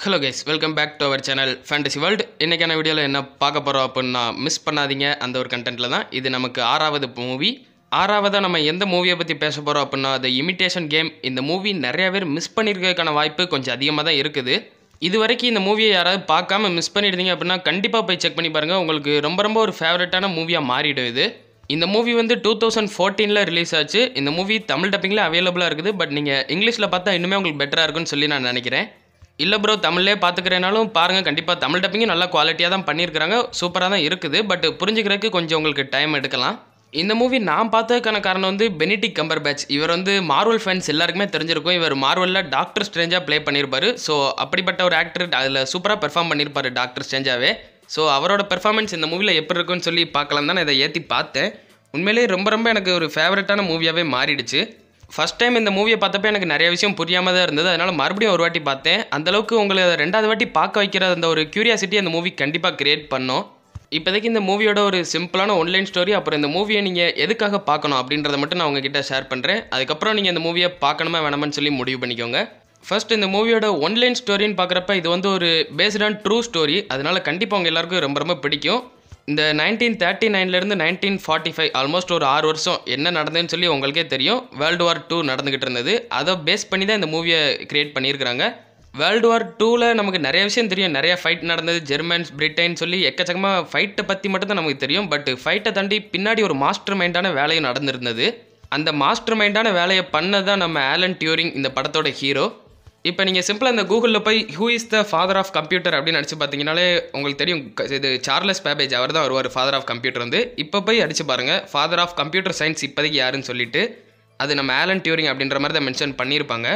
hello guys welcome back to our channel fantasy world இன்றைக்கான வீடியோவில் என்ன பார்க்க போகிறோம் அப்படின்னா மிஸ் பண்ணாதீங்க அந்த ஒரு கண்டென்ட்டில் தான் இது நமக்கு ஆறாவது மூவி ஆறாவதாக நம்ம எந்த மூவியை பற்றி பேச போகிறோம் அப்படின்னா த இமிட்டேஷன் கேம் இந்த மூவி நிறையா பேர் மிஸ் பண்ணியிருக்கிறதுக்கான வாய்ப்பு கொஞ்சம் அதிகமாக தான் இருக்குது இது வரைக்கும் இந்த மூவியை யாராவது பார்க்காம மிஸ் பண்ணியிருந்தீங்க அப்படின்னா கண்டிப்பாக போய் செக் பண்ணி பாருங்கள் உங்களுக்கு ரொம்ப ரொம்ப ஒரு ஃபேவரட்டான மூவியாக மாறிடும் இது இந்த மூவி வந்து டூ தௌசண்ட் ஃபோர்டீனில் ரிலீஸ் ஆச்சு இந்த மூவி தமிழ் டப்பிங்கில் அவைலபிளாக இருக்குது பட் நீங்கள் இங்கிலீஷில் பார்த்தா இன்னுமே உங்களுக்கு பெட்டராக இருக்குன்னு சொல்லி நான் நினைக்கிறேன் இல்லை ப்ரோ தமிழ்லே பார்த்துக்கிறேனாலும் பாருங்கள் கண்டிப்பாக தமிழ் டப்பிங்கும் நல்லா குவாலிட்டியாக தான் பண்ணியிருக்கிறாங்க சூப்பராக தான் இருக்குது பட் புரிஞ்சுக்கிறதுக்கு கொஞ்சம் உங்களுக்கு டைம் எடுக்கலாம் இந்த மூவி நான் பார்த்ததுக்கான காரணம் வந்து பெனிடிக் கம்பர் பேட்ச் இவர் வந்து மார்வல் ஃபேன்ஸ் எல்லாருக்குமே தெரிஞ்சிருக்கும் இவர் மார்வலில் டாக்டர் ஸ்ட்ரேஞ்சாக ப்ளே பண்ணியிருப்பார் ஸோ அப்படிப்பட்ட ஒரு ஆக்டர் அதில் சூப்பராக பெர்ஃபார்ம் பண்ணியிருப்பார் டாக்டர் ஸ்ட்ரேஞ்சாவே ஸோ அவரோட பெர்ஃபார்மன்ஸ் இந்த மூவியில் எப்படி இருக்குன்னு சொல்லி பார்க்கலாம் தான் இதை ஏற்றி பார்த்தேன் உண்மையிலேயே ரொம்ப ரொம்ப எனக்கு ஒரு ஃபேவரட்டான மூவியாகவே மாறிடுச்சு ஃபஸ்ட் டைம் இந்த மூவியை பார்த்தப்ப எனக்கு நிறைய விஷயம் புரியாமல் தான் இருந்தது அதனால் மறுபடியும் ஒரு வாட்டி பார்த்தேன் அந்தளவுக்கு உங்களை ரெண்டாவது வாட்டி பார்க்க வைக்கிற அந்த ஒரு க்யூரியாசிட்டி அந்த மூவி கண்டிப்பாக க்ரியேட் பண்ணோம் இப்போதைக்கு இந்த மூவியோட ஒரு சிம்பிளான ஒன்லைன் ஸ்டோரி அப்புறம் இந்த மூவியை நீங்கள் எதுக்காக பார்க்கணும் அப்படின்றத மட்டும் நான் உங்ககிட்ட ஷேர் பண்ணுறேன் அதுக்கப்புறம் நீங்கள் இந்த மூவியை பார்க்கணுமா வேணாமனு சொல்லி முடிவு பண்ணிக்கோங்க ஃபர்ஸ்ட் இந்த மூவியோட ஒன்லைன் ஸ்டோரின்னு பார்க்குறப்ப இது வந்து ஒரு பேஸ்ட் ஆன் ட்ரூ ஸ்டோரி அதனால் கண்டிப்பாக உங்கள் எல்லாருக்கும் ரொம்ப ரொம்ப பிடிக்கும் இந்த நைன்டீன் தேர்ட்டி நைன்லேருந்து நைன்டீன் ஃபார்ட்டி ஃபைவ் ஆல்மோஸ்ட் ஒரு ஆறு வருஷம் என்ன நடந்ததுன்னு சொல்லி உங்களுக்கே தெரியும் வேர்ல்டு வார் டூ நடந்துக்கிட்டு இருந்தது அதை பேஸ் பண்ணி தான் இந்த மூவியை க்ரியேட் பண்ணியிருக்கிறாங்க வேர்ல்டு வார் டூவில் நமக்கு நிறைய விஷயம் தெரியும் நிறைய ஃபைட் நடந்தது ஜெர்மன்ஸ் பிரிட்டன் சொல்லி எக்கச்சக்கமாக ஃபைட்டை பற்றி மட்டும்தான் நமக்கு தெரியும் பட் ஃபைட்டை தாண்டி பின்னாடி ஒரு மாஸ்டர் மைண்டான வேலையும் நடந்திருந்தது அந்த மாஸ்டர் மைண்டான வேலையை பண்ணதான் நம்ம ஆலன் டியூரிங் இந்த படத்தோட ஹீரோ இப்போ நீங்கள் சிம்பிளாக இந்த கூகுளில் போய் who is the father of computer அப்படின்னு அடிச்சு பார்த்தீங்கனாலே உங்களுக்கு தெரியும் இது சார்லஸ் பேபேஜ் அவர் தான் வருவார் ஃபாதர் ஆஃப் கம்ப்யூட்டர் வந்து இப்போ போய் அடிச்சு பாருங்கள் ஃபாதர் ஆஃப் கம்ப்யூட்டர் சயின்ஸ் இப்போதைக்கு யாருன்னு சொல்லிட்டு அது நம்ம ஆலன் டியூரிங் அப்படின்ற மாதிரி தான் மென்ஷன் பண்ணியிருப்பாங்க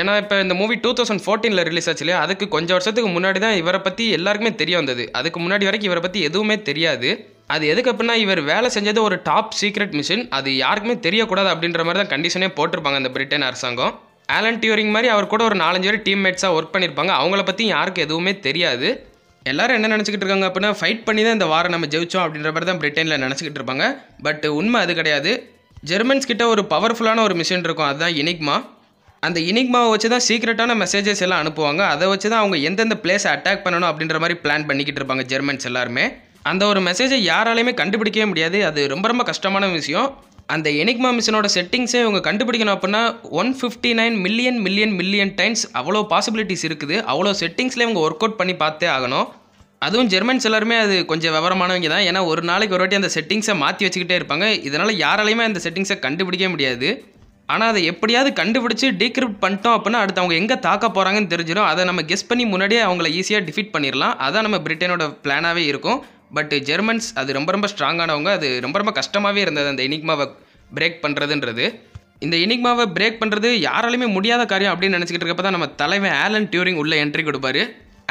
ஏன்னா இப்போ இந்த மூவி டூ தௌசண்ட் ஃபோர்டீனில் ரிலீஸ் ஆச்சு இல்லையா அதுக்கு கொஞ்சம் வருஷத்துக்கு முன்னாடி தான் இவரை பற்றி எல்லாருக்குமே தெரிய வந்தது அதுக்கு முன்னாடி வரைக்கும் இவரை பற்றி எதுவுமே தெரியாது அது எதுக்கு அப்படின்னா இவர் வேலை செஞ்சது ஒரு டாப் சீக்ரெட் மிஷின் அது யாருக்குமே தெரியக்கூடாது அப்படின்ற மாதிரி தான் கண்டிஷனே போட்டிருப்பாங்க அந்த பிரிட்டன் அரசாங்கம் ஆலன் டியூரிங் மாதிரி அவர் கூட ஒரு நாலஞ்சு பேர் டீம்மேட்ஸாக ஒர்க் பண்ணியிருப்பாங்க அவங்கள பற்றி யாருக்கும் எதுவுமே தெரியாது எல்லோரும் என்ன நினச்சிக்கிட்டு இருக்காங்க அப்படின்னா ஃபைட் பண்ணி தான் இந்த வாரம் நம்ம ஜெயிச்சோம் அப்படின்ற மாதிரி தான் பிரிட்டனில் நினச்சிக்கிட்டு இருப்பாங்க பட் உண்மை அது கிடையாது ஜெர்மன்ஸ் கிட்ட ஒரு பவர்ஃபுல்லான ஒரு மிஷின் இருக்கும் அதுதான் இனிக்மா அந்த இனிக்மாவை வச்சு தான் சீக்ரெட்டான மெசேஜஸ் எல்லாம் அனுப்புவாங்க அதை வச்சு தான் அவங்க எந்தெந்த பிளேஸை அட்டாக் பண்ணணும் அப்படின்ற மாதிரி பிளான் பண்ணிக்கிட்டு இருப்பாங்க ஜெர்மன்ஸ் எல்லாருமே அந்த ஒரு மெசேஜை யாராலையுமே கண்டுபிடிக்கவே முடியாது அது ரொம்ப ரொம்ப கஷ்டமான விஷயம் அந்த எனிக்மா மிஷினோட செட்டிங்ஸே இவங்க கண்டுபிடிக்கணும் அப்படின்னா one fifty nine million million million times அவ்வளோ பாசிபிலிட்டிஸ் இருக்குது அவ்வளோ செட்டிங்ஸில் இவங்க ஒர்க் அவுட் பண்ணி பார்த்தே ஆகணும் அதுவும் ஜெர்மன்ஸ் எல்லாருமே அது கொஞ்சம் விவரமானவங்க தான் ஏன்னா ஒரு நாளைக்கு ஒரு வாட்டி அந்த செட்டிங்ஸை மாற்றி வச்சுக்கிட்டே இருப்பாங்க இதனால் யாராலையுமே அந்த செட்டிங்ஸை கண்டுபிடிக்க முடியாது ஆனால் அதை எப்படியாவது கண்டுபிடிச்சி டீக்ரிப்ட் பண்ணிட்டோம் அப்படின்னா அடுத்து அவங்க எங்கே தாக்க போகிறாங்கன்னு தெரிஞ்சிடும் அதை நம்ம கெஸ் பண்ணி முன்னாடியே அவங்கள ஈஸியாக டிஃபீட் பண்ணிடலாம் அதான் நம்ம பிரிட்டனோட பிளானாகவே இருக்கும் பட் ஜெர்மன்ஸ் அது ரொம்ப ரொம்ப ஸ்ட்ராங்கானவங்க அது ரொம்ப ரொம்ப கஷ்டமாகவே இருந்தது அந்த இனிக்மாவை பிரேக் பண்ணுறதுன்றது இந்த இனிக்மாவை பிரேக் பண்ணுறது யாராலையுமே முடியாத காரியம் அப்படின்னு நினச்சிக்கிட்டு இருக்கப்ப தான் நம்ம தலைவன் ஆலன் டியூரிங் உள்ளே என்ட்ரி கொடுப்பாரு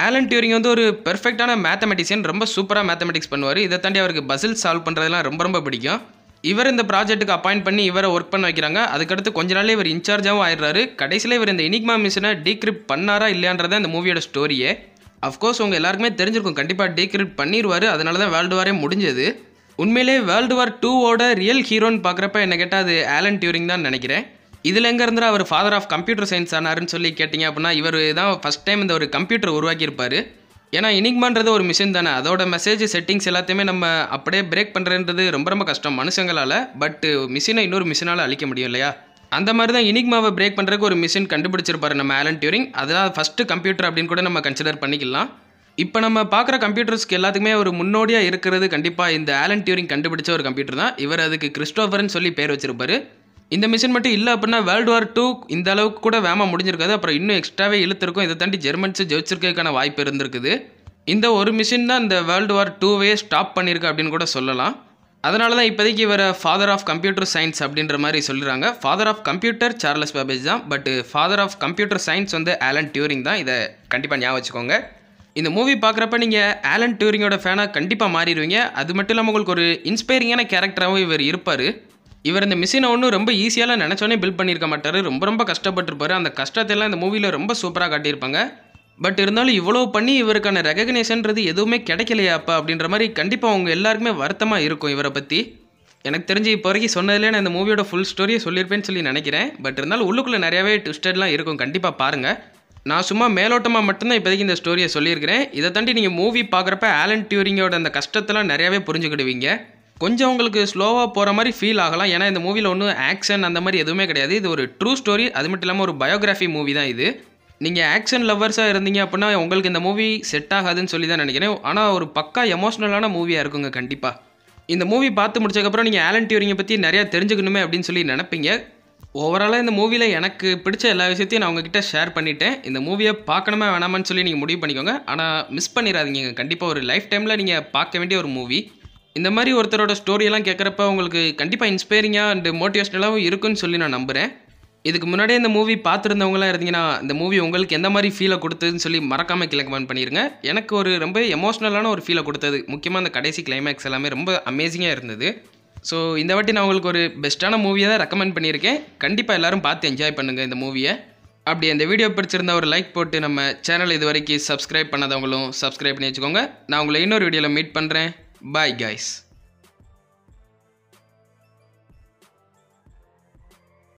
ஆலன் டியூரிங் வந்து ஒரு பெர்ஃபெக்டான மேத்தமெட்டிஷியன் ரொம்ப சூப்பராக மேத்தமெட்டிக்ஸ் பண்ணுவார் இதை தாண்டி அவருக்கு பசில் சால்வ் பண்ணுறதுலாம் ரொம்ப ரொம்ப பிடிக்கும் இவர் இந்த ப்ராஜெக்ட்டுக்கு அப்பாயிண்ட் பண்ணி இவரை ஒர்க் பண்ண வைக்கிறாங்க அதுக்கடுத்து கொஞ்ச நாளே இவர் இன்சார்ஜாகவும் ஆயிடுறாரு கடைசியில் இவர் இந்த இனிக்மா மிஷினை டீக்ரிப்ட் பண்ணாரா இல்லையான்றதான் இந்த மூவியோட ஸ்டோரியே அஃப்கோர்ஸ் உங்கள் எல்லாருக்குமே தெரிஞ்சிருக்கும் கண்டிப்பாக டீக்ரிப்ட் பண்ணிடுவார் அதனால தான் வேர்ல்டு வாரே முடிஞ்சது உண்மையிலே வேர்ல்டு வார் டூவோட ரியல் ஹீரோன்னு பார்க்குறப்ப என்ன கேட்டால் அது ஆலன் டியூரிங் தான் நினைக்கிறேன் இதில் எங்கேருந்துடா அவர் ஃபாதர் ஆஃப் கம்ப்யூட்டர் சயின்ஸ் ஆனாருன்னு சொல்லி கேட்டிங்க அப்படின்னா இவர் தான் ஃபஸ்ட் டைம் இந்த ஒரு கம்ப்யூட்டர் உருவாக்கியிருப்பார் ஏன்னா இனிக்மான்றது ஒரு மிஷின் தானே அதோட மெசேஜ் செட்டிங்ஸ் எல்லாத்தையுமே நம்ம அப்படியே பிரேக் பண்ணுறன்றது ரொம்ப ரொம்ப கஷ்டம் மனுஷங்களால் பட் மிஷினை இன்னொரு மிஷினால் அழிக்க முடியும் இல்லையா அந்த மாதிரி தான் இனிக்மாவை பிரேக் பண்ணுறதுக்கு ஒரு மிஷின் கண்டுபிடிச்சிருப்பாரு நம்ம ஆலன் டியூரிங் அதெல்லாம் ஃபஸ்ட்டு கம்ப்யூட்டர் அப்படின்னு கூட நம்ம கன்சிடர் பண்ணிக்கலாம் இப்போ நம்ம பார்க்குற கம்ப்யூட்டர்ஸ்க்கு எல்லாத்துக்குமே ஒரு முன்னோடியாக இருக்கிறது கண்டிப்பாக இந்த ஆலன் டியூரிங் கண்டுபிடிச்ச ஒரு கம்ப்யூட்டர் தான் இவர் அதுக்கு கிறிஸ்டோஃபர்னு சொல்லி பேர் வச்சிருப்பாரு இந்த மிஷின் மட்டும் இல்லை அப்படின்னா வேர்ல்டு வார் டூ இந்த அளவுக்கு கூட வேமா முடிஞ்சிருக்காது அப்புறம் இன்னும் எக்ஸ்ட்ராவே இழுத்திருக்கும் இதை தாண்டி ஜெர்மன்ஸ் ஜெயிச்சிருக்கிறதுக்கான வாய்ப்பு இருந்திருக்குது இந்த ஒரு மிஷின் தான் இந்த வேர்ல்டு வார் டூவே ஸ்டாப் பண்ணியிருக்கு அப்படின்னு கூட சொல்லலாம் அதனால தான் இப்போதைக்கு இவர் ஃபாதர் ஆஃப் கம்ப்யூட்டர் சயின்ஸ் அப்படின்ற மாதிரி சொல்கிறாங்க father of computer Charles Babbage தான் but father of computer science வந்து ஆலன் டியூரிங் தான் இதை கண்டிப்பாக ஞாபகம் வச்சுக்கோங்க இந்த மூவி பார்க்குறப்ப நீங்கள் ஆலன் டியூரிங்கோட ஃபேனாக கண்டிப்பாக மாறிடுவீங்க அது மட்டும் இல்லாமல் உங்களுக்கு ஒரு இன்ஸ்பைரிங்கான கேரக்டராகவும் இவர் இருப்பார் இவர் இந்த மிஷினை ஒன்றும் ரொம்ப ஈஸியாலாம் நினச்சோன்னே பில்ட் பண்ணியிருக்க மாட்டார் ரொம்ப ரொம்ப கஷ்டப்பட்டிருப்பார் அந்த கஷ்டத்தெல்லாம் இந்த மூவியில் ரொம்ப சூப்பராக காட்டியிருப்பாங்க பட் இருந்தாலும் இவ்வளோ பண்ணி இவருக்கான ரெகக்னேஷன்றது எதுவுமே கிடைக்கலையாப்பா அப்படின்ற மாதிரி கண்டிப்பாக அவங்க எல்லாருக்குமே வருத்தமாக இருக்கும் இவரை பற்றி எனக்கு தெரிஞ்சு இப்போ வரைக்கும் சொன்னதுலேயே நான் இந்த மூவியோட ஃபுல் ஸ்டோரியை சொல்லியிருப்பேன்னு சொல்லி நினைக்கிறேன் பட் இருந்தாலும் உள்ளுக்குள்ளே நிறையாவே ட்விஸ்டட்லாம் இருக்கும் கண்டிப்பாக பாருங்கள் நான் சும்மா மேலோட்டமாக மட்டும்தான் இப்போதைக்கு இந்த ஸ்டோரியை சொல்லியிருக்கிறேன் இதை தாண்டி நீங்கள் மூவி பார்க்குறப்ப ஆலன் டியூரிங்கோட அந்த கஷ்டத்தெல்லாம் நிறையாவே புரிஞ்சுக்கிடுவீங்க கொஞ்சம் உங்களுக்கு ஸ்லோவாக போகிற மாதிரி ஃபீல் ஆகலாம் ஏன்னா இந்த மூவியில் ஒன்றும் ஆக்ஷன் அந்த மாதிரி எதுவுமே கிடையாது இது ஒரு ட்ரூ ஸ்டோரி அது மட்டும் இல்லாமல் ஒரு பயோகிராஃபி மூவி தான் இது நீங்கள் ஆக்ஷன் லவ்வர்ஸாக இருந்தீங்க அப்படின்னா உங்களுக்கு இந்த மூவி செட் ஆகாதுன்னு சொல்லி தான் நினைக்கிறேன் ஆனால் ஒரு பக்கா எமோஷ்னலான மூவியாக இருக்குங்க கண்டிப்பாக இந்த மூவி பார்த்து முடிச்சதுக்கப்புறம் நீங்கள் ஆலன் டியூரிங்கை பற்றி நிறையா தெரிஞ்சுக்கணுமே அப்படின்னு சொல்லி நினப்பீங்க ஓவராலாக இந்த மூவியில் எனக்கு பிடிச்ச எல்லா விஷயத்தையும் நான் உங்ககிட்ட ஷேர் பண்ணிட்டேன் இந்த மூவியை பார்க்கணுமா வேணாமான்னு சொல்லி நீங்கள் முடிவு பண்ணிக்கோங்க ஆனால் மிஸ் பண்ணிடாதீங்க கண்டிப்பாக ஒரு லைஃப் டைமில் நீங்கள் பார்க்க வேண்டிய ஒரு மூவி இந்த மாதிரி ஒருத்தரோட ஸ்டோரியெல்லாம் கேட்குறப்ப உங்களுக்கு கண்டிப்பாக இன்ஸ்பைரிங்காக அண்டு மோட்டிவேஷ்னலாகவும் இருக்குன்னு சொல்லி நான் நம்புகிறேன் இதுக்கு முன்னாடி இந்த மூவி பார்த்துருந்தவங்களாம் இருந்தீங்கன்னா இந்த மூவி உங்களுக்கு எந்த மாதிரி ஃபீலை கொடுத்ததுன்னு சொல்லி மறக்காமல் கீழே கமெண்ட் பண்ணிடுங்க எனக்கு ஒரு ரொம்ப எமோஷ்னலான ஒரு ஃபீலை கொடுத்தது முக்கியமாக அந்த கடைசி கிளைமேக்ஸ் எல்லாமே ரொம்ப அமேசிங்காக இருந்தது ஸோ இந்த வாட்டி நான் உங்களுக்கு ஒரு பெஸ்ட்டான மூவியை தான் ரெக்கமெண்ட் பண்ணியிருக்கேன் கண்டிப்பாக எல்லோரும் பார்த்து என்ஜாய் பண்ணுங்கள் இந்த மூவியை அப்படி அந்த வீடியோ பிடிச்சிருந்தா ஒரு லைக் போட்டு நம்ம சேனல் இது வரைக்கும் சப்ஸ்கிரைப் பண்ணாதவங்களும் சப்ஸ்கிரைப் பண்ணி வச்சுக்கோங்க நான் உங்களை இன்னொரு வீடியோவில் மீட் பண்ணுறேன் பாய் காய்ஸ்